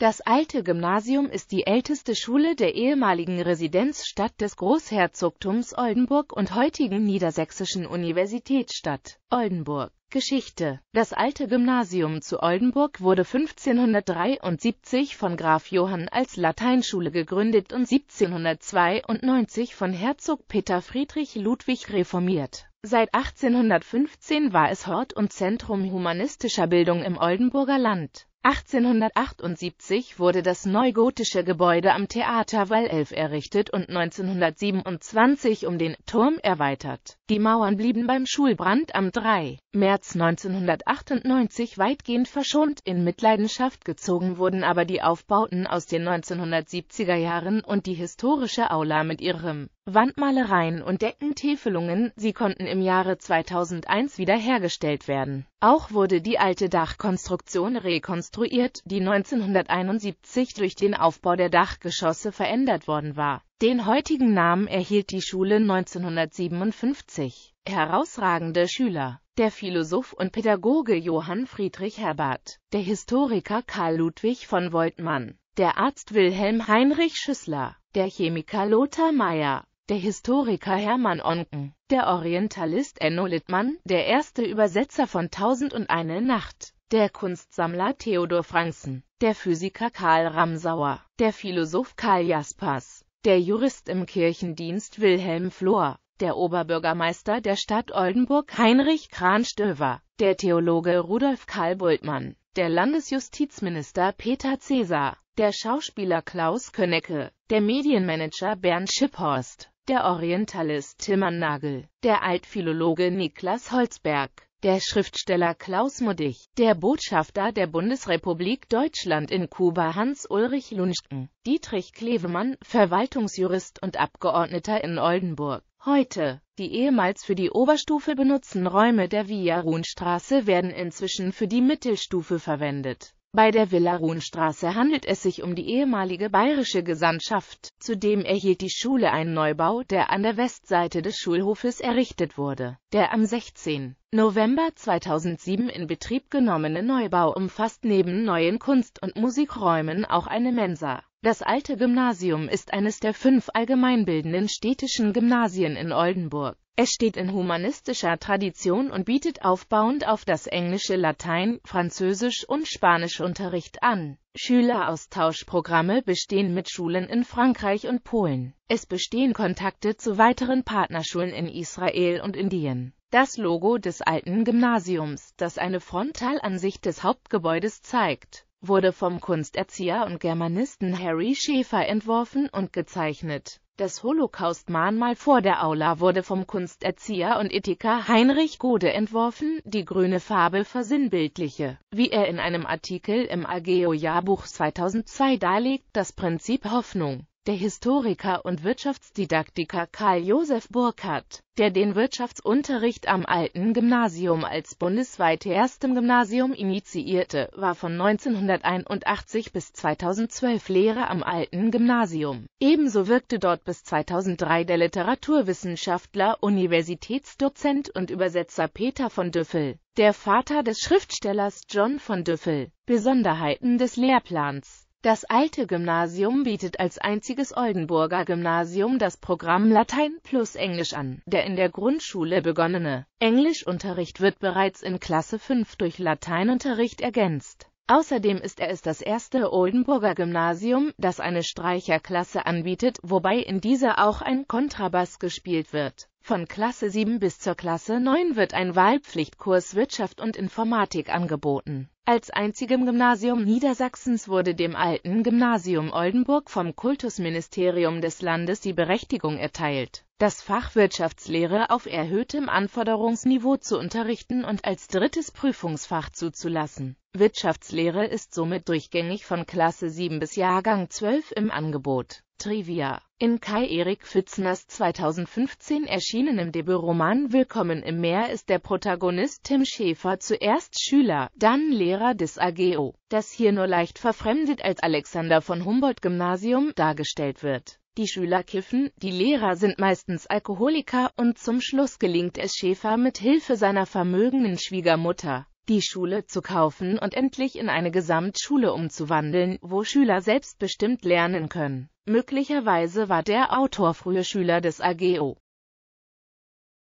Das alte Gymnasium ist die älteste Schule der ehemaligen Residenzstadt des Großherzogtums Oldenburg und heutigen Niedersächsischen Universitätsstadt Oldenburg. Geschichte Das alte Gymnasium zu Oldenburg wurde 1573 von Graf Johann als Lateinschule gegründet und 1792 von Herzog Peter Friedrich Ludwig reformiert. Seit 1815 war es Hort und Zentrum humanistischer Bildung im Oldenburger Land. 1878 wurde das neugotische Gebäude am Theater Wallelf errichtet und 1927 um den Turm erweitert die Mauern blieben beim Schulbrand am 3. März 1998 weitgehend verschont, in Mitleidenschaft gezogen wurden aber die Aufbauten aus den 1970er Jahren und die historische Aula mit ihrem Wandmalereien und Deckentäfelungen, sie konnten im Jahre 2001 wiederhergestellt werden. Auch wurde die alte Dachkonstruktion rekonstruiert, die 1971 durch den Aufbau der Dachgeschosse verändert worden war den heutigen Namen erhielt die Schule 1957. Herausragende Schüler der Philosoph und Pädagoge Johann Friedrich Herbert, der Historiker Karl Ludwig von Woltmann der Arzt Wilhelm Heinrich Schüssler, der Chemiker Lothar Meyer, der Historiker Hermann Onken, der Orientalist Enno Littmann, der erste Übersetzer von Tausendundeine Nacht, der Kunstsammler Theodor Franzen, der Physiker Karl Ramsauer, der Philosoph Karl Jaspers, der Jurist im Kirchendienst Wilhelm Flohr, der Oberbürgermeister der Stadt Oldenburg Heinrich Kranstöver, der Theologe Rudolf Karl Bultmann, der Landesjustizminister Peter Cäsar, der Schauspieler Klaus Könnecke, der Medienmanager Bernd Schipphorst, der Orientalist Tilman Nagel, der Altphilologe Niklas Holzberg, der Schriftsteller Klaus Muddich, der Botschafter der Bundesrepublik Deutschland in Kuba Hans-Ulrich Lunschken, Dietrich Klevemann, Verwaltungsjurist und Abgeordneter in Oldenburg. Heute, die ehemals für die Oberstufe benutzten Räume der Via Runstraße werden inzwischen für die Mittelstufe verwendet bei der Villa Ruhnstraße handelt es sich um die ehemalige bayerische Gesandtschaft. Zudem erhielt die Schule einen Neubau, der an der Westseite des Schulhofes errichtet wurde. Der am 16. November 2007 in Betrieb genommene Neubau umfasst neben neuen Kunst- und Musikräumen auch eine Mensa das alte Gymnasium ist eines der fünf allgemeinbildenden städtischen Gymnasien in Oldenburg. Es steht in humanistischer Tradition und bietet aufbauend auf das englische Latein, Französisch und Spanisch Unterricht an. Schüleraustauschprogramme bestehen mit Schulen in Frankreich und Polen. Es bestehen Kontakte zu weiteren Partnerschulen in Israel und Indien. Das Logo des alten Gymnasiums, das eine Frontalansicht des Hauptgebäudes zeigt, wurde vom Kunsterzieher und Germanisten Harry Schäfer entworfen und gezeichnet. Das Holocaust-Mahnmal vor der Aula wurde vom Kunsterzieher und Ethiker Heinrich Gode entworfen, die grüne Farbe versinnbildliche, wie er in einem Artikel im AGEO-Jahrbuch 2002 darlegt, das Prinzip Hoffnung der Historiker und Wirtschaftsdidaktiker Karl Josef Burkhardt, der den Wirtschaftsunterricht am Alten Gymnasium als bundesweit erstem Gymnasium initiierte, war von 1981 bis 2012 Lehrer am Alten Gymnasium. Ebenso wirkte dort bis 2003 der Literaturwissenschaftler, Universitätsdozent und Übersetzer Peter von Düffel, der Vater des Schriftstellers John von Düffel. Besonderheiten des Lehrplans das alte Gymnasium bietet als einziges Oldenburger Gymnasium das Programm Latein plus Englisch an. Der in der Grundschule begonnene Englischunterricht wird bereits in Klasse 5 durch Lateinunterricht ergänzt. Außerdem ist er es das erste Oldenburger Gymnasium, das eine Streicherklasse anbietet, wobei in dieser auch ein Kontrabass gespielt wird von Klasse 7 bis zur Klasse 9 wird ein Wahlpflichtkurs Wirtschaft und Informatik angeboten. Als einzigem Gymnasium Niedersachsens wurde dem alten Gymnasium Oldenburg vom Kultusministerium des Landes die Berechtigung erteilt, das Fach Wirtschaftslehre auf erhöhtem Anforderungsniveau zu unterrichten und als drittes Prüfungsfach zuzulassen. Wirtschaftslehre ist somit durchgängig von Klasse 7 bis Jahrgang 12 im Angebot. Trivia. In Kai-Erik Pfitzners 2015 erschienenem Debütroman Willkommen im Meer ist der Protagonist Tim Schäfer zuerst Schüler, dann Lehrer des AGO, das hier nur leicht verfremdet als Alexander von Humboldt-Gymnasium dargestellt wird. Die Schüler kiffen, die Lehrer sind meistens Alkoholiker und zum Schluss gelingt es Schäfer mit Hilfe seiner vermögenden Schwiegermutter, die Schule zu kaufen und endlich in eine Gesamtschule umzuwandeln, wo Schüler selbstbestimmt lernen können. Möglicherweise war der Autor frühe Schüler des AGO.